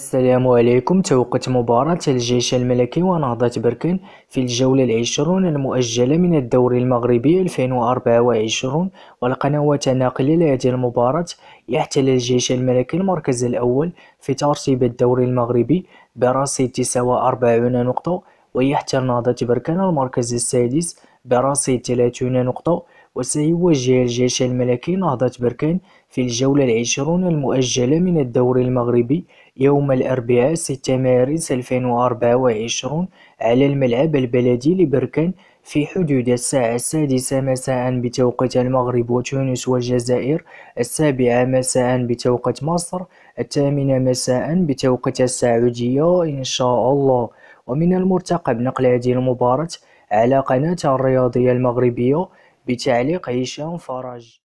السلام عليكم توقت مباراة الجيش الملكي ونهضة بركان في الجولة العشرون المؤجلة من الدوري المغربي 2024 والقنوات الناقلة لهذه المباراة يحتل الجيش الملكي المركز الأول في ترتيب الدوري المغربي برصيد 49 نقطة ويحتل نهضة بركان المركز السادس برصيد 30 نقطة وسيواجه الجيش الملكي نهضة بركان في الجولة العشرون المؤجلة من الدوري المغربي يوم الأربعاء 6 مارس 2024 على الملعب البلدي لبركان في حدود الساعة السادسة مساء بتوقيت المغرب وتونس والجزائر السابعة مساء بتوقيت مصر الثامنة مساء بتوقيت السعودية إن شاء الله ومن المرتقب نقل هذه المباراة على قناة الرياضية المغربية بتعليق هشام فرج